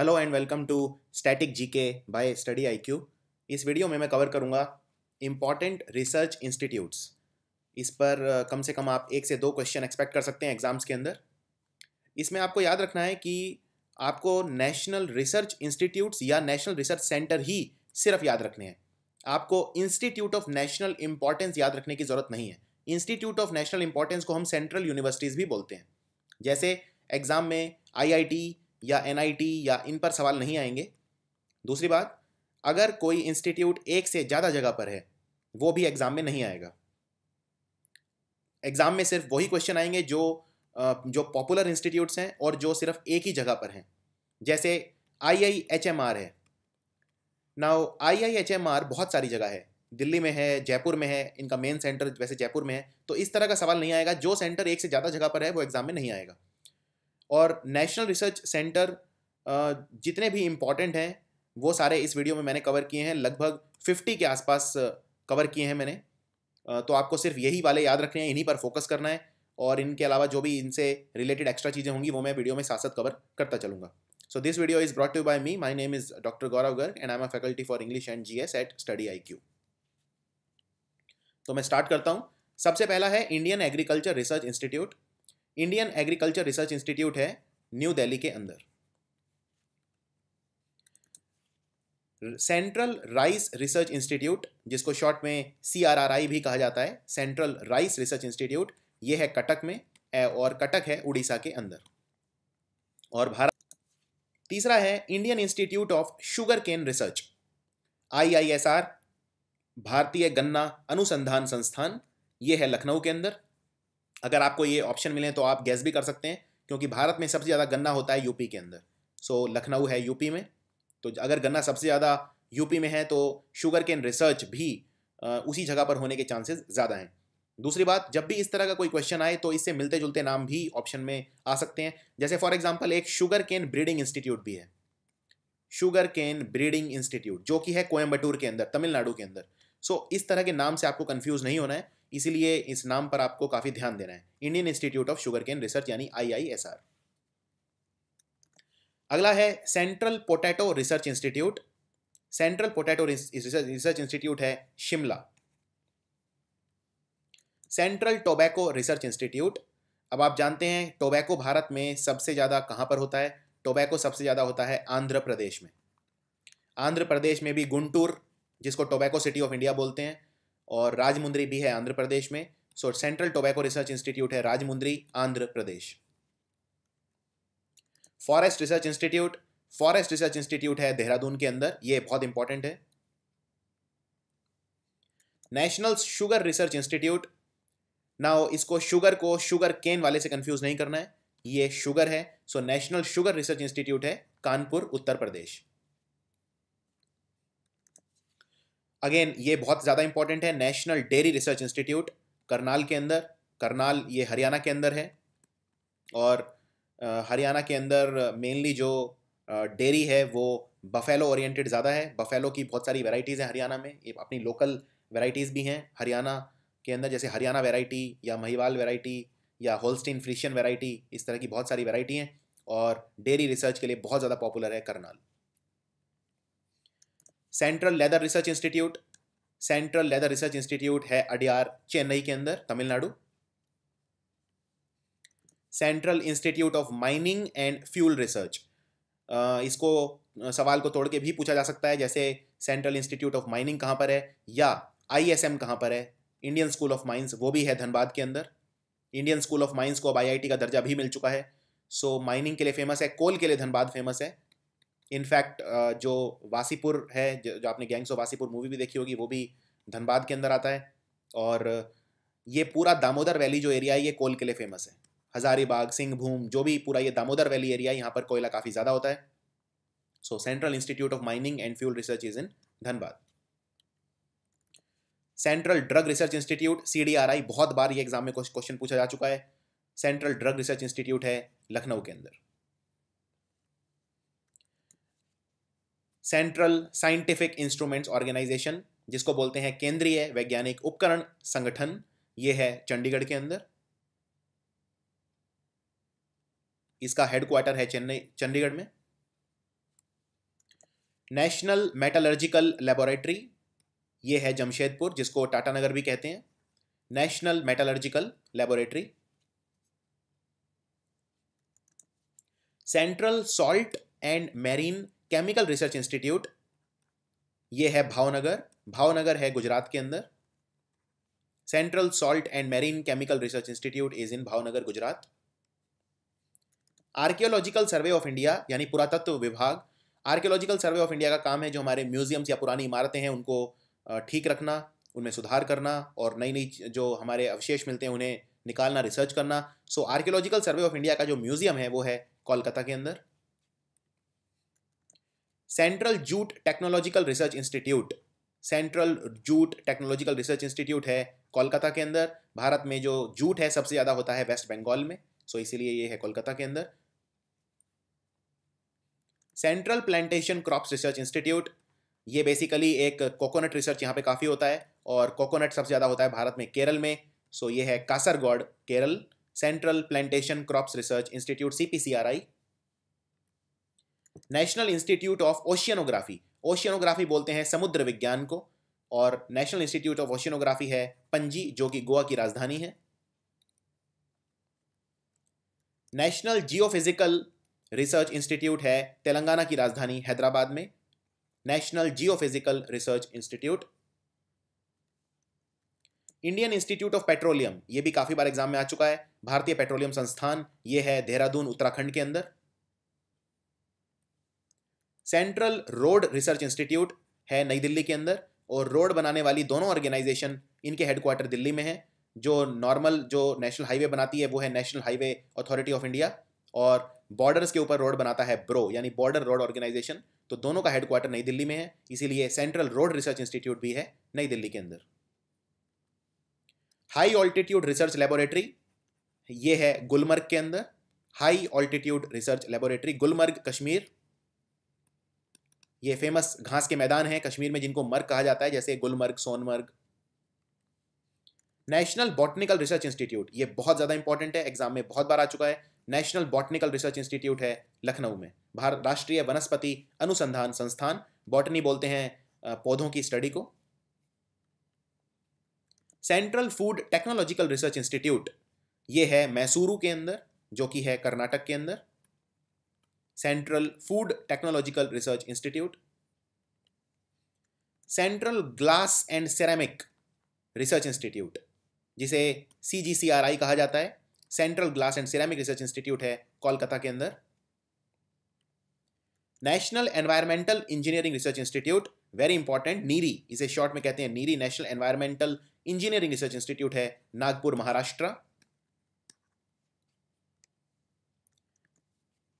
hello and welcome to static GK by Study IQ इस वीडियो में मैं कवर करूंगा इम्पॉर्टेंट रिसर्च इंस्टीट्यूट्स इस पर कम से कम आप एक से दो क्वेश्चन एक्सपेक्ट कर सकते हैं एग्जाम्स के अंदर इसमें आपको याद रखना है कि आपको नेशनल रिसर्च इंस्टीट्यूट्स या नेशनल रिसर्च सेंटर ही सिर्फ याद रखने हैं आपको इंस्टीट्यूट ऑफ नेशनल इंपॉर्टेंस याद रखने की ज़रूरत नहीं है इंस्टीट्यूट ऑफ नेशनल इंपॉर्टेंस को हम सेंट्रल यूनिवर्सिटीज़ भी बोलते हैं जैसे एग्ज़ाम में आईआईटी या एन या इन पर सवाल नहीं आएंगे दूसरी बात अगर कोई इंस्टीट्यूट एक से ज़्यादा जगह पर है वो भी एग्ज़ाम में नहीं आएगा एग्ज़ाम में सिर्फ वही क्वेश्चन आएंगे जो जो पॉपुलर इंस्टीट्यूट्स हैं और जो सिर्फ एक ही जगह पर हैं जैसे I I H M R है now I I H M R बहुत सारी जगह है दिल्ली में है जयपुर में है इनका मेन सेंटर वैसे जयपुर में है तो इस तरह का सवाल नहीं आएगा जो सेंटर एक से ज़्यादा जगह पर है वो एग्ज़ाम में नहीं आएगा और नेशनल रिसर्च सेंटर जितने भी इम्पॉर्टेंट हैं वो सारे इस वीडियो में मैंने कवर किए हैं लगभग फिफ्टी के आसपास कवर किए हैं मैंने तो आपको सिर्फ यही वाले याद रखने हैं इन्हीं पर फोकस करना है और इनके अलावा जो भी इनसे रिलेटेड एक्स्ट्रा चीज़ें होंगी वो मैं वीडियो में साथ साथ कवर करता चलूँगा so this video is brought to by me my name is doctor Gaurav Garg and I am a faculty for English and S at Study IQ तो मैं स्टार्ट करता हूँ सबसे पहला है Indian Agriculture Research Institute Indian Agriculture Research Institute है New Delhi के अंदर सेंट्रल राइस रिसर्च इंस्टीट्यूट जिसको शॉर्ट में सी भी कहा जाता है सेंट्रल राइस रिसर्च इंस्टीट्यूट यह है कटक में और कटक है उड़ीसा के अंदर और भारत तीसरा है Indian institute of Sugarcane Research IISR भारतीय गन्ना अनुसंधान संस्थान यह है लखनऊ के अंदर अगर आपको ये ऑप्शन मिले तो आप गैस भी कर सकते हैं क्योंकि भारत में सबसे ज़्यादा गन्ना होता है यूपी के अंदर सो so, लखनऊ है यूपी में तो अगर गन्ना सबसे ज़्यादा यूपी में है तो शुगर केन रिसर्च भी उसी जगह पर होने के चांसेस ज़्यादा हैं दूसरी बात जब भी इस तरह का कोई क्वेश्चन आए तो इससे मिलते जुलते नाम भी ऑप्शन में आ सकते हैं जैसे फॉर एग्जाम्पल एक शुगर केन ब्रीडिंग इंस्टीट्यूट भी है शुगर केन ब्रीडिंग इंस्टीट्यूट जो कि है कोयम्बटूर के अंदर तमिलनाडु के अंदर सो so, इस तरह के नाम से आपको कन्फ्यूज़ नहीं होना है इसीलिए इस नाम पर आपको काफ़ी ध्यान देना है Indian institute of Sugarcane Research यानी आईआईएसआर अगला है Central Potato Research Institute Central Potato Research Institute है Shimla Central Tobacco Research Institute अब आप जानते हैं टोबैको भारत में सबसे ज़्यादा कहां पर होता है टोबैको सबसे ज़्यादा होता है आंध्र प्रदेश में आंध्र प्रदेश में भी गुंटूर जिसको टोबैको सिटी ऑफ इंडिया बोलते हैं और राजमुंद्री भी है आंध्र प्रदेश में so Central Tobacco Research Institute है Rajahmundry Andhra Pradesh Forest Research Institute Forest Research Institute है देहरादून के अंदर यह बहुत इंपॉर्टेंट है नेशनल शुगर रिसर्च इंस्टीट्यूट ना इसको शुगर को शुगर केन वाले से कंफ्यूज नहीं करना है ये शुगर है so National Sugar Research Institute है कानपुर उत्तर प्रदेश अगेन ये बहुत ज़्यादा इंपॉर्टेंट है National Dairy Research Institute Karnal के अंदर करनाल ये हरियाणा के अंदर है और हरियाणा के अंदर मेनली जो डेयरी है वो बफेलो ओरिएंटेड ज़्यादा है बफेलो की बहुत सारी वेराइटीज़ हैं हरियाणा में ये अपनी लोकल वेराइटीज़ भी हैं हरियाणा के अंदर जैसे हरियाणा वेराइटी या महिवाल वेराइटी या होलस्टीन फ्रिशियन वेराइटी इस तरह की बहुत सारी वेराइटी हैं और डेयरी रिसर्च के लिए बहुत ज़्यादा पॉपुलर है Karnal Central Leather Research Institute Central Leather Research Institute है अडियार चेन्नई के अंदर Tamil Nadu Central Institute of Mining and Fuel Research इसको सवाल को तोड़ के भी पूछा जा सकता है जैसे सेंट्रल इंस्टीट्यूट ऑफ माइनिंग कहाँ पर है या आई एस एम कहाँ पर है इंडियन स्कूल ऑफ माइंस वो भी है धनबाद के अंदर इंडियन स्कूल ऑफ माइंस को अब आई आई टी का दर्जा भी मिल चुका है सो so, माइनिंग के लिए फेमस है कोल के लिए धनबाद फेमस है इनफैक्ट जो वासीपुर है जो आपने गैंग्स ऑफ वासीपुर मूवी भी देखी होगी वो भी धनबाद के अंदर आता है और ये पूरा दामोदर वैली जो एरिया है ये कोल के लिए फेमस है हज़ारीबाग सिंहभूम जो भी पूरा ये दामोदर वैली एरिया है यहाँ पर कोयला काफ़ी ज़्यादा होता है so Central Institute of Mining and Fuel Research is in Dhanbad Central Drug Research Institute सी बहुत बार ये एग्जाम में क्वेश्चन पूछा जा चुका है सेंट्रल ड्रग रिसर्च इंस्टीट्यूट है लखनऊ के अंदर सेंट्रल साइंटिफिक इंस्ट्रूमेंट्स ऑर्गेनाइजेशन जिसको बोलते हैं केंद्रीय वैज्ञानिक उपकरण संगठन ये है चंडीगढ़ के अंदर इसका हेडक्वार्टर है चेन्नई चंडीगढ़ में नेशनल मेटलर्जिकल लेबोरेटरी ये है जमशेदपुर जिसको टाटानगर भी कहते हैं National Metallurgical Laboratory Central Salt and Marine Chemical Research institute ये है भावनगर भावनगर है गुजरात के अंदर Central Salt and Marine Chemical Research Institute is in Bhavnagar Gujarat Archaeological Survey of India यानी पुरातत्व विभाग आर्कियोलॉजिकल सर्वे ऑफ इंडिया का काम है जो हमारे म्यूजियम्स या पुरानी इमारतें हैं उनको ठीक रखना उनमें सुधार करना और नई नई जो हमारे अवशेष मिलते हैं उन्हें निकालना रिसर्च करना so Archaeological Survey of India का जो म्यूजियम है वो है कोलकाता के अंदर Central Jute Technological Research Institute Central Jute Technological Research Institute है कोलकाता के अंदर भारत में जो जूट है सबसे ज़्यादा होता है वेस्ट बंगाल में सो इसीलिए ये है कोलकाता के अंदर Central Plantation Crops Research institute ये बेसिकली एक कोकोनट रिसर्च यहाँ पे काफ़ी होता है और कोकोनट सबसे ज़्यादा होता है भारत में केरल में सो ये है Kasaragod Kerala Central Plantation Crops Research Institute सी National institute of Oceanography oceanography बोलते हैं समुद्र विज्ञान को और नेशनल इंस्टीट्यूट ऑफ ओशियनोग्राफी है पंजी जो कि गोवा की राजधानी है नेशनल जियोफिजिकल रिसर्च इंस्टीट्यूट है तेलंगाना की राजधानी हैदराबाद में National Geophysical Research Institute Indian institute of Petroleum ये भी काफ़ी बार एग्जाम में आ चुका है भारतीय पेट्रोलियम संस्थान ये है देहरादून उत्तराखंड के अंदर सेंट्रल रोड रिसर्च इंस्टीट्यूट है नई दिल्ली के अंदर और रोड बनाने वाली दोनों ऑर्गेनाइजेशन इनके हेडक्वार्टर दिल्ली में है जो नॉर्मल जो नेशनल हाईवे बनाती है वो है National Highway Authority of India और बॉर्डर्स के ऊपर रोड बनाता है ब्रो यानी बॉर्डर रोड ऑर्गेनाइजेशन तो दोनों का हेडक्वार्टर नई दिल्ली में है इसीलिए सेंट्रल रोड रिसर्च इंस्टीट्यूट भी है नई दिल्ली के अंदर हाई ऑल्टीट्यूड रिसर्च लेबोरेटरी ये है गुलमर्ग के अंदर High Altitude Research Laboratory Gulmarg Kashmir ये फेमस घास के मैदान हैं कश्मीर में जिनको मर्ग कहा जाता है जैसे Gulmarg Sonamarg National Botanical Research institute ये बहुत ज़्यादा इंपॉर्टेंट है एग्जाम में बहुत बार आ चुका है नेशनल बॉटनिकल रिसर्च इंस्टीट्यूट है लखनऊ में भारत राष्ट्रीय वनस्पति अनुसंधान संस्थान बॉटनी बोलते हैं पौधों की स्टडी को Central Food Technological Research institute ये है मैसूरू के अंदर जो कि है कर्नाटक के अंदर Central Food Technological Research Institute Central Glass and Ceramic Research Institute जिसे C G C R I कहा जाता है Central Glass and Ceramic Research Institute है कोलकाता के अंदर National Environmental Engineering Research Institute very important NEERI इसे शॉर्ट में कहते हैं NEERI National Environmental Engineering Research Institute है Nagpur Maharashtra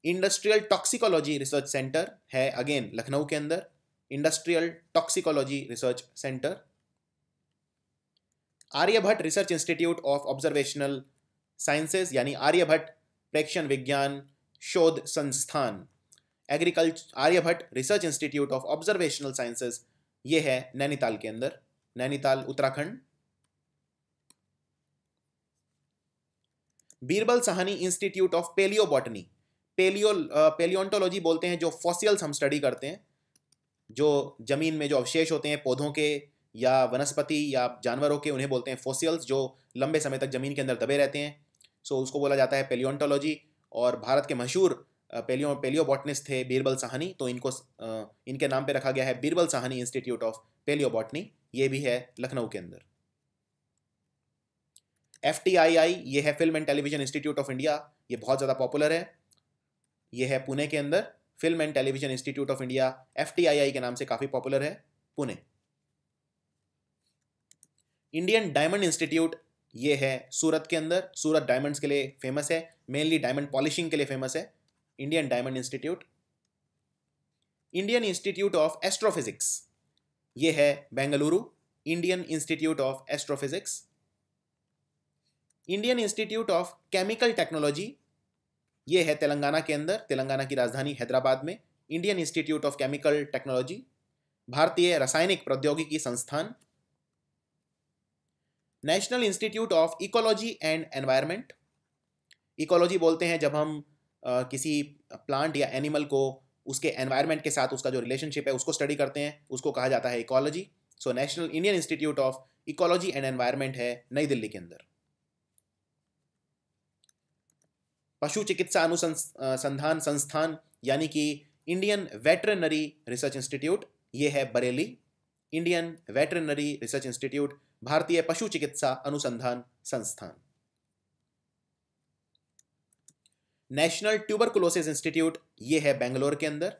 Industrial Toxicology Research Centre है अगेन लखनऊ के अंदर Industrial Toxicology Research Centre Aryabhata Research Institute of Observational Sciences यानी आर्यभट्ट प्रेक्षण विज्ञान शोध संस्थान agriculture Aryabhatta Research Institute of Observational Sciences ये है नैनीताल के अंदर Nainital Uttarakhand Birbal Sahni Institute of Palaeobotany palaeo palaeontology बोलते हैं जो फॉसियल्स हम स्टडी करते हैं जो ज़मीन में जो अवशेष होते हैं पौधों के या वनस्पति या जानवरों के उन्हें बोलते हैं फोसियल्स जो लंबे समय तक ज़मीन के अंदर दबे रहते हैं सो उसको बोला जाता है पेलियोन्टोलॉजी और भारत के मशहूर पेलियो पेलियो बॉटनिस्ट थे बीरबल साहनी तो इनको इनके नाम पे रखा गया है Birbal Sahni Institute of Palaeobotany ये भी है लखनऊ के अंदर एफ टी आई आई ये है Film and Television Institute of India ये बहुत ज़्यादा पॉपुलर है ये है पुणे के अंदर Film and Television Institute of India F के नाम से काफ़ी पॉपुलर है पुणे इंडियन डायमंड इंस्टीट्यूट ये है सूरत के अंदर सूरत डायमंड्स के लिए फेमस है मेनली डायमंड पॉलिशिंग के लिए फेमस है Indian Diamond Institute Indian institute of Astrophysics ये है Bengaluru Indian institute of Astrophysics Indian institute of chemical Technology ये है तेलंगाना के अंदर तेलंगाना की राजधानी हैदराबाद में Indian institute of chemical technology भारतीय रासायनिक प्रौद्योगिकी संस्थान national institute of ecology and environment ecology बोलते हैं जब हम आ, किसी प्लांट या एनिमल को उसके एनवायरनमेंट के साथ उसका जो रिलेशनशिप है उसको स्टडी करते हैं उसको कहा जाता है ecology so national Indian institute of ecology and environment है नई दिल्ली के अंदर पशु चिकित्सा अनुसंधान संस्थान यानी कि इंडियन वेटरनरी रिसर्च इंस्टीट्यूट ये है Bareilly Indian veterinary research institute भारतीय पशु चिकित्सा अनुसंधान संस्थान नेशनल ट्यूबरकुलोसिस इंस्टीट्यूट ये है बेंगलोर के अंदर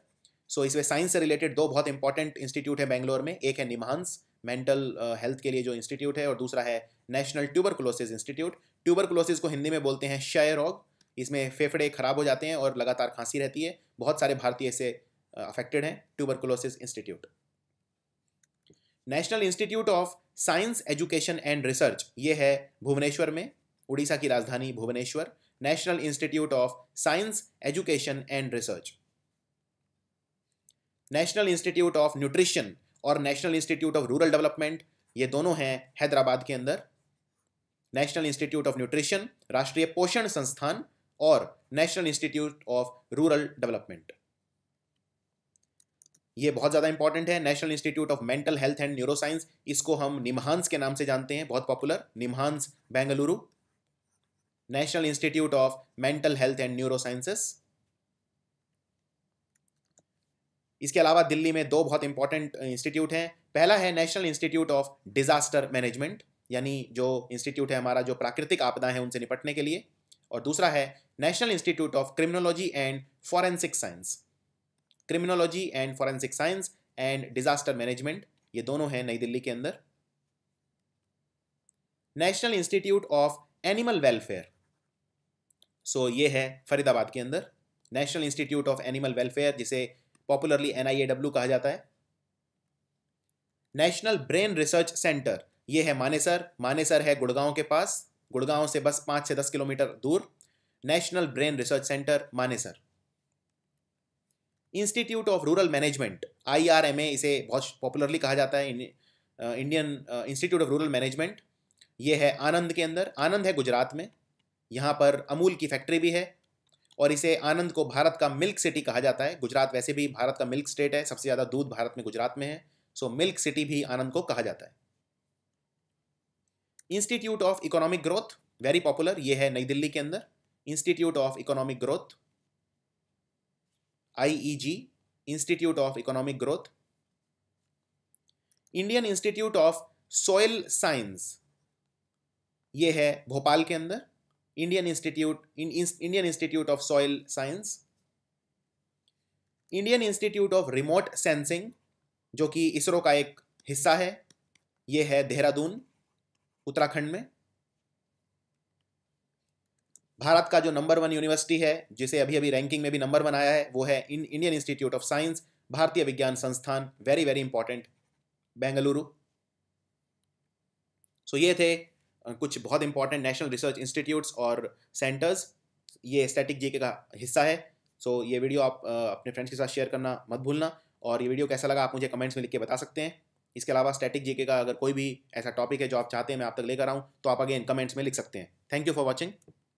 सो so, इसमें साइंस से रिलेटेड दो बहुत इंपॉर्टेंट इंस्टीट्यूट है बेंगलोर में एक है निमहांस मेंटल हेल्थ के लिए जो इंस्टीट्यूट है और दूसरा है नेशनल ट्यूबरकुलोसिस इंस्टीट्यूट ट्यूबरकुलोसिस को हिंदी में बोलते हैं शय रोग इसमें फेफड़े खराब हो जाते हैं और लगातार खांसी रहती है बहुत सारे भारतीय ऐसे अफेक्टेड हैं tuberculosis institute national institute of science education and research ये है भुवनेश्वर में उड़ीसा की राजधानी Bhubaneswar national institute of science education and research national institute of nutrition और national institute of rural development ये दोनों हैं हैदराबाद के अंदर नेशनल इंस्टीट्यूट ऑफ न्यूट्रिशन राष्ट्रीय पोषण संस्थान और national institute of rural development ये बहुत ज़्यादा इंपॉर्टेंट है national institute of mental health and neuroscience इसको हम निम्हांस के नाम से जानते हैं बहुत popular NIMHANS Bengaluru national institute of mental health and neurosciences इसके अलावा दिल्ली में दो बहुत इंपॉर्टेंट इंस्टीट्यूट हैं पहला है national institute of disaster management यानी जो इंस्टीट्यूट है हमारा जो प्राकृतिक आपदा है उनसे निपटने के लिए और दूसरा है national institute of criminology and forensic science criminology and forensic science and disaster management ये दोनों हैं नई दिल्ली के अंदर national institute of animal welfare so ये है फरीदाबाद के अंदर national institute of animal welfare जिसे पॉपुलरली एन कहा जाता है नेशनल ब्रेन रिसर्च सेंटर ये है मानेसर मानेसर है गुड़गांव के पास गुड़गांव से बस पाँच से दस किलोमीटर दूर national brain research centre Manesar institute of rural management I इसे बहुत पॉपुलरली कहा जाता है Indian institute of rural management ये है आनंद के अंदर आनंद है गुजरात में यहाँ पर अमूल की फैक्ट्री भी है और इसे आनंद को भारत का मिल्क सिटी कहा जाता है गुजरात वैसे भी भारत का मिल्क स्टेट है सबसे ज़्यादा दूध भारत में गुजरात में है सो मिल्क सिटी भी आनंद को कहा जाता है institute of economic growth very popular ये है नई दिल्ली के अंदर institute of economic growth IEG institute of economic growth Indian institute of soil science ये है भोपाल के अंदर Indian institute Indian institute of soil science Indian institute of remote sensing जो कि इसरो का एक हिस्सा है यह है देहरादून उत्तराखंड में भारत का जो नंबर वन यूनिवर्सिटी है जिसे अभी अभी रैंकिंग में भी नंबर वन आया है वो है इन इंडियन इंस्टीट्यूट ऑफ साइंस भारतीय विज्ञान संस्थान very very important Bengaluru so ये थे कुछ बहुत इंपॉर्टेंट नेशनल रिसर्च इंस्टीट्यूट्स और सेंटर्स ये स्टैटिक जीके का हिस्सा है सो so, ये वीडियो आप अपने फ्रेंड्स के साथ शेयर करना मत भूलना और ये वीडियो कैसा लगा आप मुझे कमेंट्स में लिख के बता सकते हैं इसके अलावा स्टैटिक जीके का अगर कोई भी ऐसा टॉपिक है जो आप चाहते हैं मैं आप तक लेकर आऊँ तो आप अगेन कमेंट्स में लिख सकते हैं थैंक यू फॉर वॉचिंग